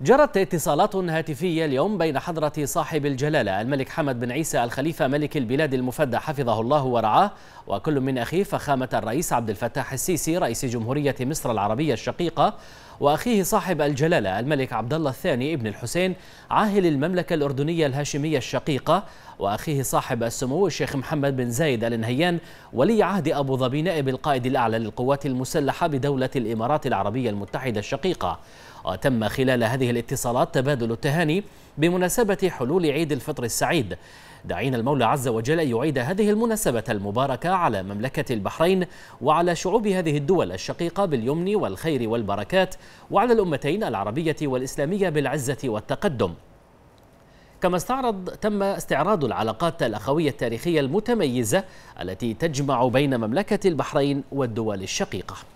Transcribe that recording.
جرت اتصالات هاتفية اليوم بين حضرة صاحب الجلالة الملك حمد بن عيسى الخليفة ملك البلاد المفدى حفظه الله ورعاه وكل من أخيه فخامة الرئيس عبد الفتاح السيسي رئيس جمهورية مصر العربية الشقيقة وأخيه صاحب الجلالة الملك عبد الله الثاني ابن الحسين عاهل المملكة الأردنية الهاشمية الشقيقة وأخيه صاحب السمو الشيخ محمد بن زايد آل نهيان ولي عهد أبو ظبي نائب القائد الأعلى للقوات المسلحة بدولة الإمارات العربية المتحدة الشقيقة وتم خلال هذه الاتصالات تبادل التهاني بمناسبة حلول عيد الفطر السعيد دعينا المولى عز وجل أن يعيد هذه المناسبة المباركة على مملكة البحرين وعلى شعوب هذه الدول الشقيقة باليمن والخير والبركات وعلى الأمتين العربية والإسلامية بالعزة والتقدم كما استعرض تم استعراض العلاقات الأخوية التاريخية المتميزة التي تجمع بين مملكة البحرين والدول الشقيقة